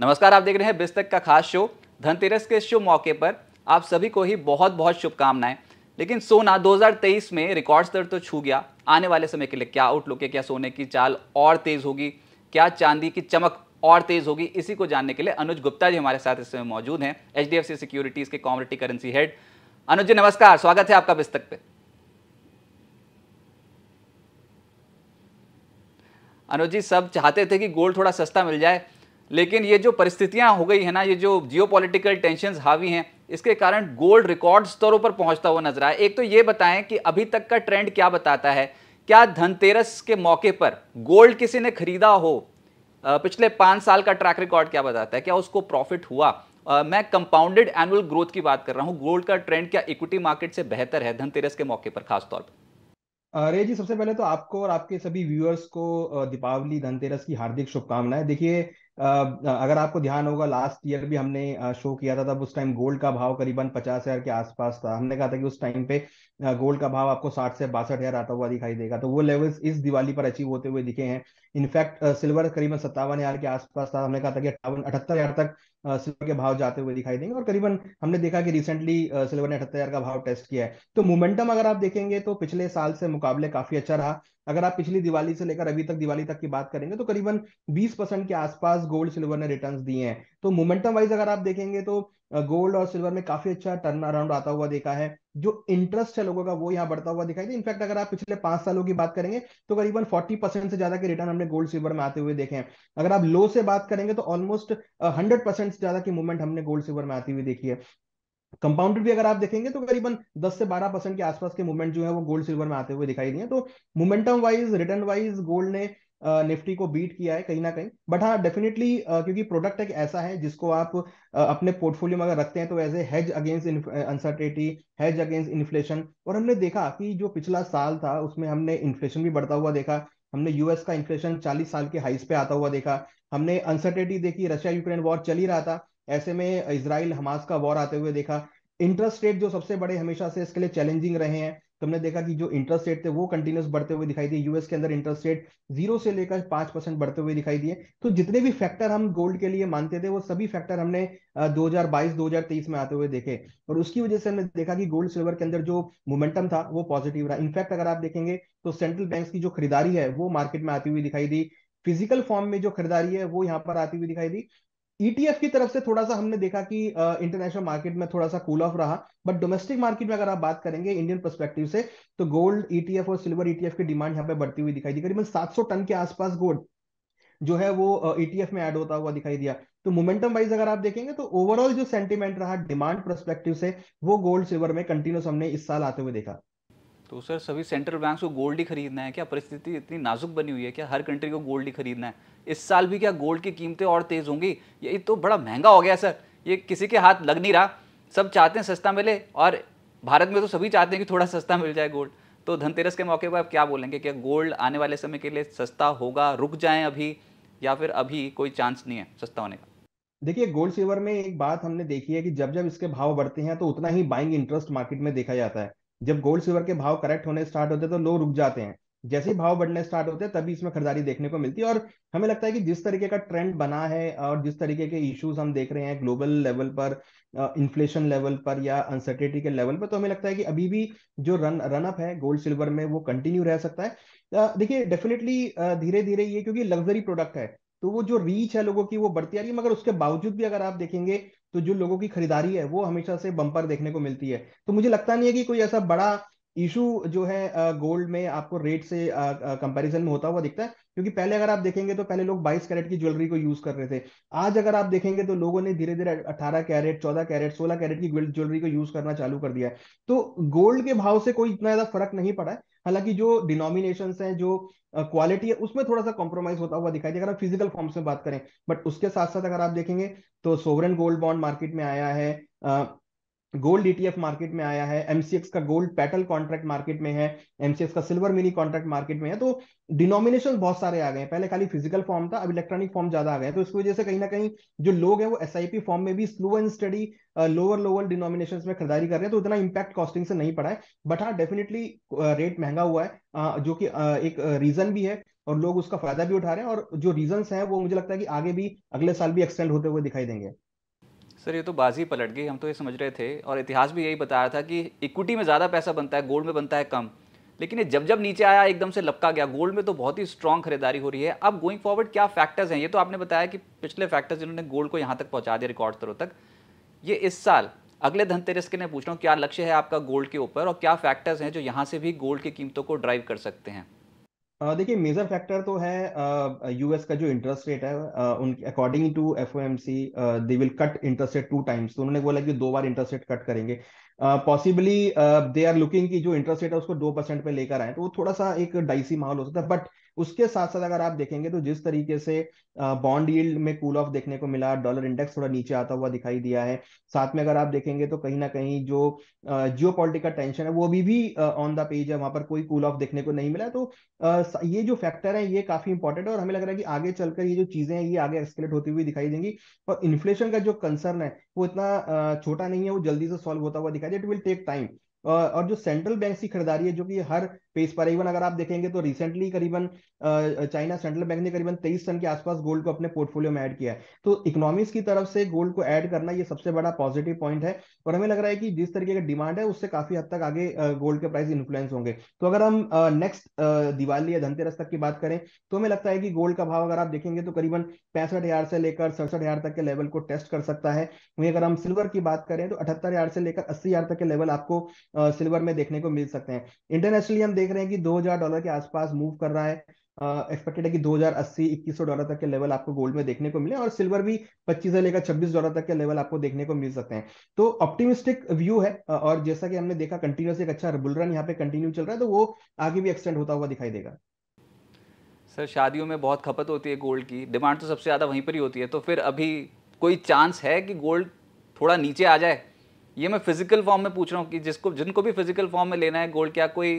नमस्कार आप देख रहे हैं बिस्तक का खास शो धनतेरस के शुभ मौके पर आप सभी को ही बहुत बहुत शुभकामनाएं लेकिन सोना 2023 में रिकॉर्ड स्तर तो छू गया आने वाले समय के लिए क्या आउटलुक है क्या सोने की चाल और तेज होगी क्या चांदी की चमक और तेज होगी इसी को जानने के लिए अनुज गुप्ता जी हमारे साथ इस समय मौजूद हैं एच सिक्योरिटीज के commodity currency head Anuj ji नमस्कार स्वागत है आपका बिस्तक पे अनुज जी सब चाहते थे कि गोल्ड थोड़ा सस्ता मिल जाए लेकिन ये जो परिस्थितियां हो गई है ना ये जो जियो पोलिटिकल टेंशन हावी हैं इसके कारण गोल्ड रिकॉर्ड स्तरों पर पहुंचता हुआ नजर आया एक तो ये बताएं कि अभी तक का ट्रेंड क्या बताता है क्या धनतेरस के मौके पर गोल्ड किसी ने खरीदा हो पिछले पाँच साल का ट्रैक रिकॉर्ड क्या बताता है क्या उसको प्रॉफिट हुआ मैं कंपाउंडेड एनुअल ग्रोथ की बात कर रहा हूँ गोल्ड का ट्रेंड क्या इक्विटी मार्केट से बेहतर है धनतेरस के मौके पर खासतौर पर अरे जी सबसे पहले तो आपको और आपके सभी व्यूअर्स को दीपावली धनतेरस की हार्दिक शुभकामनाएं देखिए अगर आपको ध्यान होगा लास्ट ईयर भी हमने शो किया था तब उस टाइम गोल्ड का भाव करीबन पचास हजार के आसपास था हमने कहा था कि उस टाइम पे गोल्ड का भाव आपको साठ से बासठ हजार आता हुआ दिखाई देगा तो वो लेवल्स इस दिवाली पर अचीव होते हुए दिखे हैं इनफैक्ट सिल्वर uh, करीबन सत्तावन हजार के आसपास था हमने कहा था कि अट्ठावन अठहत्तर हजार तक सिल्वर uh, के भाव जाते हुए दिखाई देंगे और करीबन हमने देखा कि रिसेंटली सिल्वर uh, ने अठहत्तर हजार का भाव टेस्ट किया है तो मोमेंटम अगर आप देखेंगे तो पिछले साल से मुकाबले काफी अच्छा रहा अगर आप पिछली दिवाली से लेकर अभी तक दिवाली तक की बात करेंगे तो करीबन बीस परसेंट के आसपास गोल्ड सिल्वर ने रिटर्न दिए हैं तो मोमेंटम वाइज अगर आप देखेंगे तो गोल्ड और सिल्वर में काफी अच्छा टर्न अराउंड आता हुआ देखा है जो इंटरेस्ट है लोगों का वो यहाँ बढ़ता हुआ दिखाई दे इनफैक्ट अगर आप पिछले पांच सालों की बात करेंगे तो करीबन फोर्टी परसेंट से ज्यादा के रिटर्न हमने गोल्ड सिल्वर में आते हुए देखे हैं अगर आप लो से बात करेंगे तो ऑलमोस्ट हंड्रेड परसेंट से ज्यादा की मूवमेंट हमने गोल्ड सिल्वर में आती हुई देखी है कंपाउंडेड भी अगर आप देखेंगे तो करीबन 10 से 12 परसेंट के आसपास के मूवमेंट जो है वो गोल्ड सिल्वर में आते हुए दिखाई दिए तो momentum wise return wise gold ने निफ्टी को बीट किया है कहीं ना कहीं बट हाँ डेफिनेटली क्योंकि प्रोडक्ट एक ऐसा है जिसको आप अपने पोर्टफोलियो में अगर रखते हैं तो as a hedge against uncertainty hedge against inflation और हमने देखा कि जो पिछला साल था उसमें हमने इन्फ्लेशन भी बढ़ता हुआ देखा हमने यूएस का इन्फ्लेशन चालीस साल के हाइस पे आता हुआ देखा हमने अनसर्टेटी देखी रशिया यूक्रेन वॉर चल ही रहा था ऐसे में इसराइल हमास का वॉर आते हुए देखा इंटरेस्ट रेट जो सबसे बड़े हमेशा से इसके लिए चैलेंजिंग रहे हैं तुमने देखा कि जो इंटरेस्ट रेट थे वो कंटिन्यूस बढ़ते हुए दिखाई दिए यूएस के अंदर इंटरेस्ट रेट जीरो से लेकर पांच परसेंट बढ़ते हुए दिखाई दिए तो जितने भी फैक्टर हम गोल्ड के लिए मानते थे वो सभी फैक्टर हमने 2022 2023 में आते हुए देखे और उसकी वजह से हमने देखा कि गोल्ड सिल्वर के अंदर जो मोमेंटम था वो पॉजिटिव रहा इनफैक्ट अगर आप देखेंगे तो सेंट्रल बैंक की जो खरीदारी है वो मार्केट में आती हुई दिखाई दी फिजिकल फॉर्म में जो खरीदारी है वो यहाँ पर आती हुई दिखाई दी ईटीएफ e की तरफ से थोड़ा सा हमने देखा कि इंटरनेशनल मार्केट में थोड़ा सा कूल ऑफ रहा बट डोमेस्टिक मार्केट में अगर आप बात करेंगे इंडियन परस्पेक्टिव से तो गोल्ड ईटीएफ e और सिल्वर ईटीएफ e की डिमांड यहाँ पे बढ़ती हुई दिखाई दी करीबन 700 टन के आसपास गोल्ड जो है वो ईटीएफ में ऐड होता हुआ दिखाई दिया तो मोमेंटम वाइज अगर आप देखेंगे तो ओवरऑल जो सेंटिमेंट रहा डिमांड परस्पेक्टिव से वो गोल्ड सिल्वर में कंटिन्यूस हमने इस साल आते हुए देखा तो सर सभी सेंट्रल बैंक को गोल्ड ही खरीदना है क्या परिस्थिति इतनी नाजुक बनी हुई है क्या हर कंट्री को गोल्ड ही खरीदना है इस साल भी क्या गोल्ड की कीमतें और तेज़ होंगी ये तो बड़ा महंगा हो गया सर ये किसी के हाथ लग नहीं रहा सब चाहते हैं सस्ता मिले और भारत में तो सभी चाहते हैं कि थोड़ा सस्ता मिल जाए गोल्ड तो धनतेरस के मौके पर आप क्या बोलेंगे क्या गोल्ड आने वाले समय के लिए सस्ता होगा रुक जाए अभी या फिर अभी कोई चांस नहीं है सस्ता होने का देखिए गोल्ड सिल्वर में एक बात हमने देखी है कि जब जब इसके भाव बढ़ते हैं तो उतना ही बाइंग इंटरेस्ट मार्केट में देखा जाता है जब गोल्ड सिल्वर के भाव करेक्ट होने स्टार्ट होते हैं तो लोग रुक जाते हैं जैसे ही भाव बढ़ने स्टार्ट होते हैं तभी इसमें खरीदारी देखने को मिलती है और हमें लगता है कि जिस तरीके का ट्रेंड बना है और जिस तरीके के इश्यूज हम देख रहे हैं ग्लोबल लेवल पर इन्फ्लेशन लेवल पर या अनसर्टेटी के लेवल पर तो हमें लगता है कि अभी भी जो रन रन अप है गोल्ड सिल्वर में वो कंटिन्यू रह सकता है देखिए डेफिनेटली धीरे धीरे ये क्योंकि लग्जरी प्रोडक्ट है तो वो जो रीच है लोगों की वो बढ़ती आ रही है मगर उसके बावजूद भी अगर आप देखेंगे तो जो लोगों की खरीदारी है वो हमेशा से बम्पर देखने को मिलती है तो मुझे लगता नहीं है कि कोई ऐसा बड़ा इशू जो है गोल्ड में आपको रेट से कंपैरिजन में होता हुआ दिखता है क्योंकि पहले अगर आप देखेंगे तो पहले लोग 22 कैरेट की ज्वेलरी को यूज कर रहे थे आज अगर आप देखेंगे तो लोगों ने धीरे धीरे 18 कैरेट 14 कैरेट 16 कैरेट की ज्वेलरी को यूज करना चालू कर दिया है तो गोल्ड के भाव से कोई इतना ज्यादा फर्क नहीं पड़ा है हालांकि जो डिनोमिनेशन है जो क्वालिटी है उसमें थोड़ा सा कॉम्प्रोमाइज होता हुआ दिखाई दिया अगर आप फिजिकल फॉर्म्स में बात करें बट उसके साथ साथ अगर आप देखेंगे तो सोवरन गोल्ड बॉन्ड मार्केट में आया है गोल्ड ईटीएफ मार्केट में आया है एमसीएक्स का गोल्ड पेटल कॉन्ट्रैक्ट मार्केट में है एमसीएक्स का सिल्वर मिनी कॉन्ट्रैक्ट मार्केट में है तो डिनोमिनेशन बहुत सारे आ गए हैं पहले खाली फिजिकल फॉर्म था अब इलेक्ट्रॉनिक फॉर्म ज्यादा आ गए तो इस वजह से कहीं ना कहीं जो लोग हैं वो एसआईपी फॉर्म में भी slow and steady lower lower denomination में खरीदारी कर रहे हैं तो उतना इम्पैक्ट कॉस्टिंग से नहीं पड़ा है बट हाँ डेफिनेटली रेट महंगा हुआ है जो कि एक रीजन भी है और लोग उसका फायदा भी उठा रहे हैं और जो रीजन है वो मुझे लगता है कि आगे भी अगले साल भी एक्सटेंड होते हुए दिखाई देंगे सर ये तो बाजी पलट गई हम तो ये समझ रहे थे और इतिहास भी यही बता रहा था कि इक्विटी में ज़्यादा पैसा बनता है गोल्ड में बनता है कम लेकिन ये जब जब नीचे आया एकदम से लपका गया गोल्ड में तो बहुत ही स्ट्रॉन्ग खरीदारी हो रही है अब गोइंग फॉरवर्ड क्या फैक्टर्स हैं ये तो आपने बताया कि पिछले फैक्टर्स जिन्होंने गोल्ड को यहाँ तक पहुँचा दिया रिकॉर्ड स्तरों तक ये इस साल अगले धनतेरस के मैं पूछ रहा हूँ क्या लक्ष्य है आपका गोल्ड के ऊपर और क्या फैक्टर्स हैं जो यहाँ से भी गोल्ड की कीमतों को ड्राइव कर सकते हैं देखिए मेजर फैक्टर तो है यूएस का जो इंटरेस्ट रेट है उनके according to F they will cut interest rate two times तो उन्होंने बोला कि दो बार इंटरेस्ट रेट कट करेंगे पॉसिबली दे आर लुकिंग की जो इंटरेस्ट रेट है उसको दो परसेंट पे लेकर आए तो वो थोड़ा सा एक डाइसी माहौल हो सकता है बट उसके साथ साथ अगर आप देखेंगे तो जिस तरीके से बॉन्ड uh, यील्ड में कूल ऑफ देखने को मिला डॉलर इंडेक्स थोड़ा नीचे आता हुआ दिखाई दिया है साथ में अगर आप देखेंगे तो कहीं ना कहीं जो जियो पॉलिटिकल टेंशन है वो अभी भी ऑन द पेज है वहां पर कोई कूल ऑफ देखने को नहीं मिला तो uh, ये जो फैक्टर है ये काफी इंपॉर्टेंट है और हमें लग रहा है कि आगे चलकर ये जो चीजें हैं ये आगे एक्सकलेट होती हुई दिखाई देंगी और इन्फ्लेशन का जो कंसर्न है वो इतना छोटा नहीं है वो जल्दी से सॉल्व होता हुआ दिखाई दे इट विल टेक टाइम और जो सेंट्रल बैंक की खरीदारी है जो कि हर पेज पर इवन अगर आप देखेंगे तो रिसेंटली करीबन चाइना सेंट्रल बैंक ने करीबन तेईस टन के आसपास गोल्ड को अपने पोर्टफोलियो में ऐड किया है तो इकोनॉमिक्स की तरफ से गोल्ड को ऐड करना ये सबसे बड़ा पॉजिटिव पॉइंट है और हमें लग रहा है कि जिस तरीके का डिमांड है उससे काफी हद तक आगे गोल्ड के प्राइस इन्फ्लुएंस होंगे तो अगर हम नेक्स्ट दिवाली या धनतेरस तक की बात करें तो हमें लगता है कि गोल्ड का भाव अगर आप देखेंगे तो करीबन पैंसठ हजार से लेकर सड़सठ हजार तक के लेवल को टेस्ट कर सकता है वहीं अगर हम सिल्वर की बात करें तो अठहत्तर हजार से लेकर अस्सी हजार तक के लेवल आपको सिल्वर में देखने को मिल सकते हैं इंटरनेशनली हम देख रहे हैं कि 2000 डॉलर के आसपास मूव कर रहा है एक्सपेक्टेड uh, है कि 2080 2100 डॉलर तक के लेवल आपको गोल्ड में देखने को मिले और सिल्वर भी 25 से लेकर 26 डॉलर तक के लेवल आपको देखने को मिल सकते हैं तो ऑप्टिमिस्टिक व्यू है और जैसा कि हमने देखा कंटिन्यूस एक अच्छा बुल रन यहाँ पे कंटिन्यू चल रहा है तो वो आगे भी एक्सटेंड होता हुआ दिखाई देगा सर शादियों में बहुत खपत होती है गोल्ड की डिमांड तो सबसे ज़्यादा वहीं पर ही होती है तो फिर अभी कोई चांस है कि गोल्ड थोड़ा नीचे आ जाए ये मैं फिजिकल फॉर्म में पूछ रहा हूँ कि जिसको जिनको भी फिजिकल फॉर्म में लेना है गोल्ड क्या कोई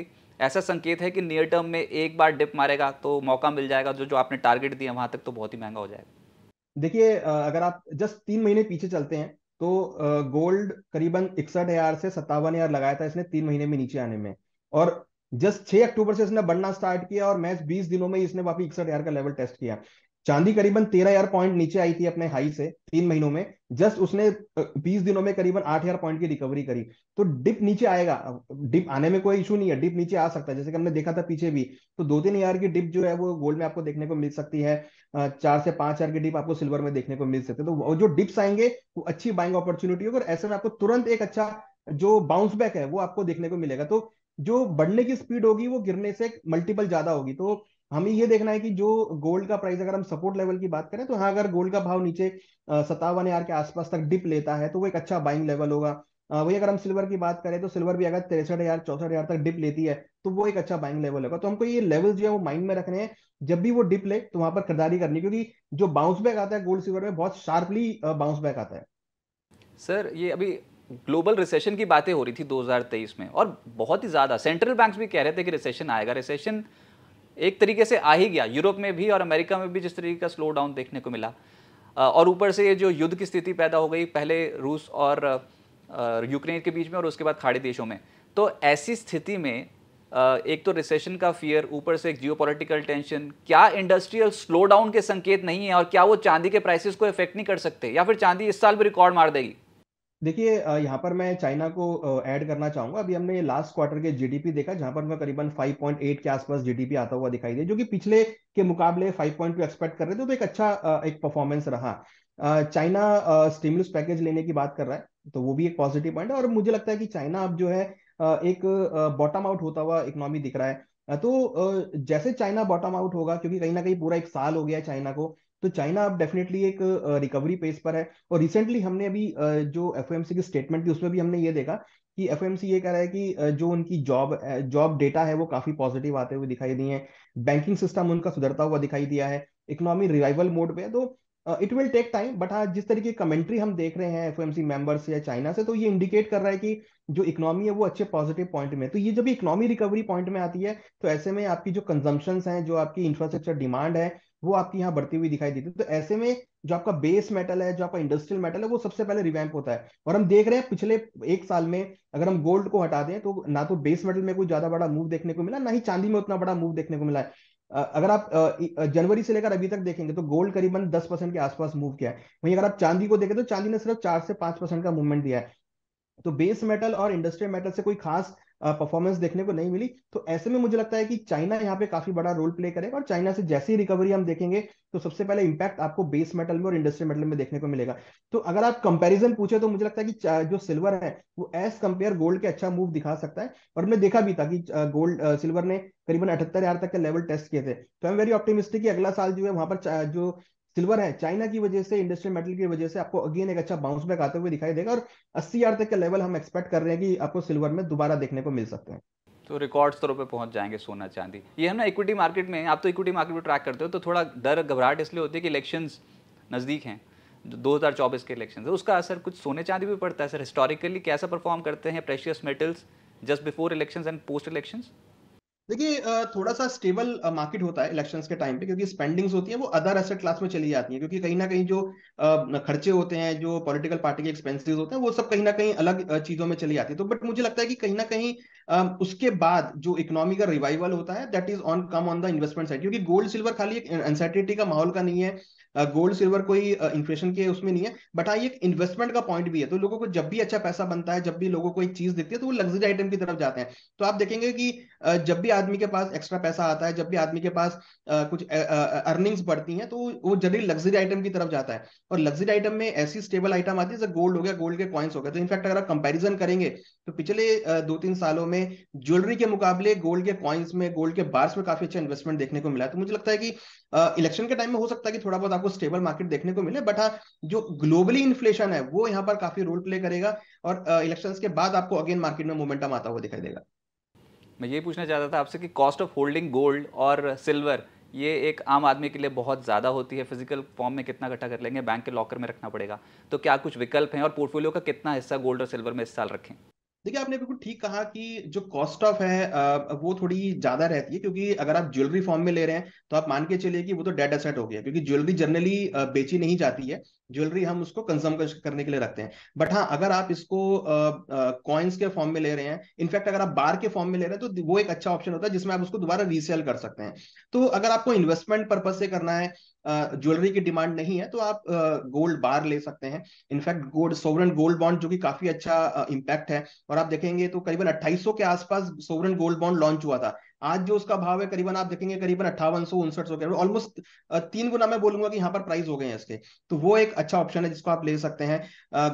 ऐसा संकेत है कि नियर टर्म में एक बार डिप मारेगा तो मौका मिल जाएगा जो जो आपने टारगेट दिया वहां तक तो बहुत ही महंगा हो जाएगा देखिए अगर आप जस्ट तीन महीने पीछे चलते हैं तो गोल्ड करीबन इकसठ हजार से सत्तावन हजार लगाया था इसने तीन महीने में नीचे आने में और जस्ट छह अक्टूबर से इसने बढ़ना स्टार्ट किया और मैच बीस दिनों में इसने वापस इकसठ हजार का लेवल टेस्ट किया चांदी करीबन तेरह हजार पॉइंट नीचे आई थी अपने हाई से तीन महीनों में जस्ट उसने बीस दिनों में करीबन आठ हजार पॉइंट की रिकवरी करी तो डिप नीचे आएगा डिप आने में कोई इशू नहीं है डिप नीचे आ सकता है जैसे कि हमने देखा था पीछे भी तो दो तीन हजार की डिप जो है वो गोल्ड में आपको देखने को मिल सकती है चार से पांच हजार की डिप आपको सिल्वर में देखने को मिल सकती है तो जो डिप्स आएंगे वो अच्छी बाइंग अपॉर्चुनिटी होगी और ऐसे में आपको तुरंत एक अच्छा जो बाउंस बैक है वो आपको देखने को मिलेगा तो जो बढ़ने की स्पीड होगी वो गिरने से मल्टीपल ज्यादा होगी तो हमें ये देखना है कि जो गोल्ड का प्राइस अगर हम सपोर्ट लेवल की बात करें तो हाँ अगर गोल्ड का भाव नीचे सत्तावन हजार के आसपास तक डिप लेता है तो वो एक अच्छा बाइंग लेवल होगा वही अगर हम सिल्वर की बात करें तो सिल्वर भी अगर तिरसठ हजार चौसठ हजार तक डिप लेती है तो वो एक अच्छा बाइंग लेवल होगा तो हमको ये लेवल जो है वो माइंड में रखने हैं जब भी वो डिप ले तो वहां पर खरीदारी करनी क्योंकि जो बाउंस बैक आता है गोल्ड सिल्वर में बहुत शार्पली बाउंस बैक आता है सर ये अभी ग्लोबल रिसेशन की बातें हो रही थी 2023 में और बहुत ही ज़्यादा सेंट्रल बैंक्स भी कह रहे थे कि रिसेशन आएगा रिसेशन एक तरीके से आ ही गया यूरोप में भी और अमेरिका में भी जिस तरीके का स्लो डाउन देखने को मिला और ऊपर से ये जो युद्ध की स्थिति पैदा हो गई पहले रूस और यूक्रेन के बीच में और उसके बाद खाड़ी देशों में तो ऐसी स्थिति में एक तो रिसेशन का फियर ऊपर से एक जियो टेंशन क्या इंडस्ट्रियल स्लो डाउन के संकेत नहीं है और क्या वो चांदी के प्राइसेस को इफेक्ट नहीं कर सकते या फिर चांदी इस साल भी रिकॉर्ड मार देगी देखिए यहाँ पर मैं चाइना को ऐड करना चाहूंगा अभी हमने लास्ट क्वार्टर के जीडीपी देखा जहां पर उनका करीबन 5.8 के आसपास जीडीपी आता हुआ दिखाई दे जो कि पिछले के मुकाबले 5.2 एक्सपेक्ट कर रहे थे तो एक अच्छा एक परफॉर्मेंस रहा चाइना स्टिमुलस पैकेज लेने की बात कर रहा है तो वो भी एक पॉजिटिव पॉइंट है और मुझे लगता है कि चाइना अब जो है एक बॉटम आउट होता हुआ इकोनॉमी दिख रहा है तो जैसे चाइना बॉटम आउट होगा क्योंकि कहीं ना कहीं पूरा एक साल हो गया चाइना को तो चाइना अब डेफिनेटली एक रिकवरी पेस पर है और रिसेंटली हमने अभी जो एफ की स्टेटमेंट थी उसमें भी हमने ये देखा कि एफ ये कह रहा है कि जो उनकी जॉब जॉब डेटा है वो काफी पॉजिटिव आते हुए दिखाई दिए हैं बैंकिंग सिस्टम उनका सुधरता हुआ दिखाई दिया है इकोनॉमी रिवाइवल मोड पे है तो it will take time but आज जिस तरीके की कमेंट्री हम देख रहे हैं एफ मेंबर्स या चाइना से तो ये इंडिकेट कर रहा है कि जो इकोनॉमी है वो अच्छे पॉजिटिव पॉइंट में तो ये जब इकोनॉमी रिकवरी पॉइंट में आती है तो ऐसे में आपकी जो कंजम्पन्स हैं जो आपकी इंफ्रास्ट्रक्चर डिमांड है वो आपकी यहाँ बढ़ती हुई दिखाई देती है तो ऐसे में जो आपका बेस मेटल है जो आपका इंडस्ट्रियल मेटल है वो सबसे पहले रिवैम्प होता है और हम देख रहे हैं पिछले एक साल में अगर हम गोल्ड को हटा दें तो ना तो बेस मेटल में कोई ज्यादा बड़ा मूव देखने को मिला ना ही चांदी में उतना बड़ा मूव देखने को मिला है अगर आप जनवरी से लेकर अभी तक देखेंगे तो गोल्ड करीबन दस परसेंट के आसपास मूव किया है वहीं अगर आप चांदी को देखें तो चांदी ने सिर्फ चार से पांच परसेंट का मूवमेंट दिया है तो बेस मेटल और इंडस्ट्रियल मेटल से कोई खास परफॉर्मेंस देखने को नहीं मिली तो ऐसे में मुझे लगता है कि चाइना यहाँ पे काफी बड़ा रोल प्ले करेगा और चाइना से जैसी रिकवरी हम देखेंगे तो सबसे पहले इंपैक्ट आपको बेस मेटल में और इंडस्ट्री मेटल में देखने को मिलेगा तो अगर आप कंपैरिजन पूछे तो मुझे लगता है कि जो सिल्वर है वो एज कंपेयर गोल्ड के अच्छा मूव दिखा सकता है और हमने देखा भी था कि गोल्ड सिल्वर ने करीबन अठहत्तर हजार तक के लेवल टेस्ट किए थे तो आई एम वेरी ऑप्टिमिस्टिक कि अगला साल जो है वहां पर जो सिल्वर है चाइना की वजह से इंडस्ट्रियल मेटल की वजह से आपको अगेन एक अच्छा बाउंस बैक आते हुए दिखाई देगा और अस्सी तक का लेवल हम एक्सपेक्ट कर रहे हैं कि आपको सिल्वर में दोबारा देखने को मिल सकते हैं तो रिकॉर्ड स्तरों पे पहुंच जाएंगे सोना चांदी ये है ना इक्विटी मार्केट में आप तो इक्विटी मार्केट में ट्रैक करते हो तो थोड़ा डर घबराहट इसलिए होती है कि इलेक्शन नज़दीक हैं दो हज़ार चौबीस के इलेक्शन है उसका असर कुछ सोने चांदी भी पड़ता है सर हिस्टोरिकली कैसा परफॉर्म करते हैं precious metals just before election and post elections देखिए थोड़ा सा स्टेबल मार्केट होता है इलेक्शंस के टाइम पे क्योंकि स्पेंडिंग्स होती है वो अदर एसेट क्लास में चली जाती है क्योंकि कहीं ना कहीं जो खर्चे होते हैं जो पॉलिटिकल पार्टी के एक्सपेंसेस होते हैं वो सब कहीं ना कहीं अलग चीजों में चली जाती है तो बट मुझे लगता है कि कहीं ना कहीं उसके बाद जो इकोनॉमी का रिवाइवल होता है that is on come on the investment side क्योंकि गोल्ड सिल्वर खाली एक एनसाइटिटी का माहौल का नहीं है गोल्ड uh, सिल्वर कोई इन्फ्लेशन uh, के उसमें नहीं है बट हाँ ये इन्वेस्टमेंट का पॉइंट भी है तो लोगों को जब भी अच्छा पैसा बनता है जब भी लोगों को एक चीज दिखती है तो वो लग्जरी आइटम की तरफ जाते हैं तो आप देखेंगे कि uh, जब भी आदमी के पास एक्स्ट्रा पैसा आता है जब भी आदमी के पास कुछ अर्निंग्स बढ़ती हैं तो वो जनरली लग्जरी आइटम की तरफ जाता है और लग्जरी आइटम में ऐसी स्टेबल आइटम आती है जैसे गोल्ड हो गया गोल्ड के कॉइन्स हो गए तो इनफैक्ट अगर आप कंपेरिजन करेंगे तो पिछले दो तीन सालों में ज्वेलरी के मुकाबले गोल्ड के कॉइन्स में गोल्ड के बार्स में काफी अच्छा इन्वेस्टमेंट देखने को मिला तो मुझे लगता है कि इलेक्शन के टाइम में हो सकता है कि थोड़ा बहुत आपको स्टेबल मार्केट देखने को मिले बट हाँ जो ग्लोबली इन्फ्लेशन है वो यहाँ पर काफी रोल प्ले करेगा और इलेक्शन के बाद आपको अगेन मार्केट में मोमेंटम आता हुआ दिखाई देगा मैं ये पूछना चाहता था आपसे कि कॉस्ट ऑफ होल्डिंग गोल्ड और सिल्वर ये एक आम आदमी के लिए बहुत ज़्यादा होती है फिजिकल फॉर्म में कितना इकट्ठा कर लेंगे बैंक के लॉकर में रखना पड़ेगा तो क्या कुछ विकल्प हैं और पोर्टफोलियो का कितना हिस्सा गोल्ड और सिल्वर में इस साल रखें देखिए आपने बिल्कुल ठीक कहा कि जो कॉस्ट ऑफ है वो थोड़ी ज्यादा रहती है क्योंकि अगर आप ज्वेलरी फॉर्म में ले रहे हैं तो आप मान के चलिए कि वो तो डेड असेट हो गया क्योंकि ज्वेलरी जनरली बेची नहीं जाती है ज्वेलरी हम उसको कंज्यूम करने के लिए रखते हैं बट हाँ अगर आप इसको कॉइन्स के फॉर्म में ले रहे हैं इनफैक्ट अगर आप बार के फॉर्म में ले रहे हैं तो वो एक अच्छा ऑप्शन होता है जिसमें आप उसको दोबारा रीसेल कर सकते हैं तो अगर आपको इन्वेस्टमेंट पर्पज से करना है ज्वेलरी की डिमांड नहीं है तो आप गोल्ड बार ले सकते हैं in fact gold sovereign gold bond जो कि काफी अच्छा इम्पैक्ट है और आप देखेंगे तो करीबन अट्ठाईस के आसपास सोवरन गोल्ड बॉन्ड लॉन्च हुआ था आज जो उसका भाव है करीबन आप देखेंगे करीबन अट्ठावन सौ उनसठ सौ ऑलमोस्ट तीन गुना मैं बोलूंगा कि यहाँ पर प्राइस हो गए हैं इसके तो वो एक अच्छा ऑप्शन है जिसको आप ले सकते हैं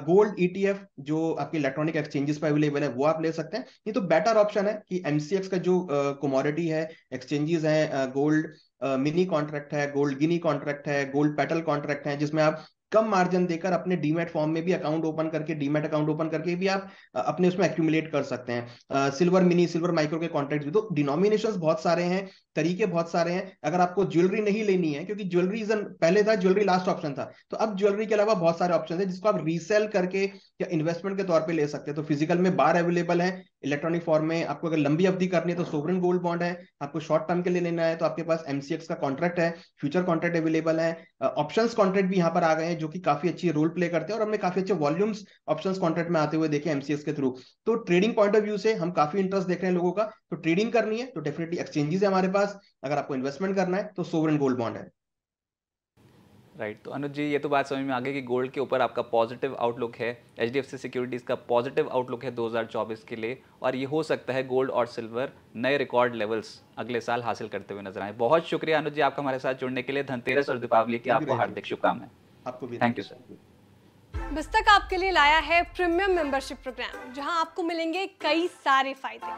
गोल्ड ईटीएफ e जो आपके इलेक्ट्रॉनिक एक्सचेंजेस पर अवेलेबल है वो आप ले सकते हैं ये तो बेटर ऑप्शन है कि एमसीएक्स का जो कमोडिटी है एक्सचेंजेस है गोल्ड मिनी कॉन्ट्रैक्ट है गोल्ड गिनी कॉन्ट्रैक्ट है गोल्ड पेटल कॉन्ट्रैक्ट है जिसमें आप कम मार्जिन देकर अपने डीमेट फॉर्म में भी अकाउंट ओपन करके डीमेट अकाउंट ओपन करके भी आप अपने उसमें एक्यूमुलेट कर सकते हैं सिल्वर मिनी सिल्वर माइक्रो के कॉन्ट्रैक्ट भी तो डिनोमिनेशन बहुत सारे हैं तरीके बहुत सारे हैं अगर आपको ज्वेलरी नहीं लेनी है क्योंकि ज्वेलरी पहले था ज्वेलरी लास्ट ऑप्शन था तो अब ज्वेलरी के अलावा बहुत सारे ऑप्शन है जिसको आप रीसेल करके या इन्वेस्टमेंट के तौर पर ले सकते हैं तो फिजिकल में बार अवेलेबल है इलेक्ट्रॉनिक फॉर्म में आपको अगर लंबी अवधि करनी है तो सोवरन गोल्ड बॉन्ड है आपको शॉर्ट टर्म के लिए लेना है तो आपके पास एमसीएक्स का कॉन्ट्रैक्ट है फ्यूचर कॉन्ट्रैक्ट अवेलेबल है ऑप्शंस कॉन्ट्रैक्ट भी यहाँ पर आ गए हैं जो कि काफी अच्छी रोल प्ले करते हैं और हमने काफी अच्छे वॉल्यूम्स ऑप्शन कॉन्ट्रैक्ट में आते हुए देखे एमसीएस के थ्रू तो ट्रेडिंग पॉइंट ऑफ व्यू से हम काफी इंटरेस्ट देख रहे हैं लोगों का तो ट्रेडिंग करनी है तो डेफिनेटली एक्सचेंजेस है हमारे पास अगर आपको इन्वेस्टमेंट करना है तो सोवरन गोल्ड बॉन्ड है राइट तो अनुज जी ये तो बात समझ में आ गई कि गोल्ड के ऊपर आपका पॉजिटिव आउटलुक है H D F C securities का पॉजिटिव आउटलुक है 2024 के लिए और ये हो सकता है गोल्ड और सिल्वर नए रिकॉर्ड लेवल्स अगले साल हासिल करते हुए नजर आए बहुत शुक्रिया अनुज जी आपका हमारे साथ जुड़ने के लिए धनतेरस और दीपावली की आपको हार्दिक शुभकामनाएं आपको भी थैंक यू सर बिस्तक आपके लिए लाया है प्रीमियम मेंबरशिप प्रोग्राम जहां आपको मिलेंगे कई सारे फायदे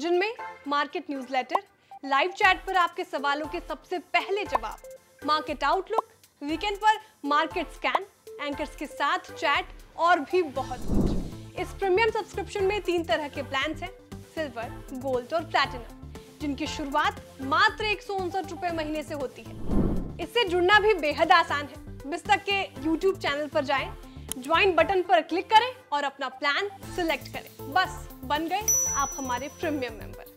जिनमें मार्केट न्यूज़लेटर, लाइव चैट पर आपके सवालों के सबसे पहले जवाब मार्केट आउटलुक वीकेंड पर मार्केट स्कैन एंकर्स के साथ चैट और भी बहुत कुछ इस प्रीमियम सब्सक्रिप्शन में तीन तरह के प्लान हैं सिल्वर गोल्ड और प्लैटिनम जिनकी शुरुआत मात्र एक सौ रुपए महीने से होती है इससे जुड़ना भी बेहद आसान है बिस्तक के यूट्यूब चैनल पर जाए ज्वाइन बटन पर क्लिक करें और अपना प्लान सिलेक्ट करें बस बन गए आप हमारे प्रीमियम मेंबर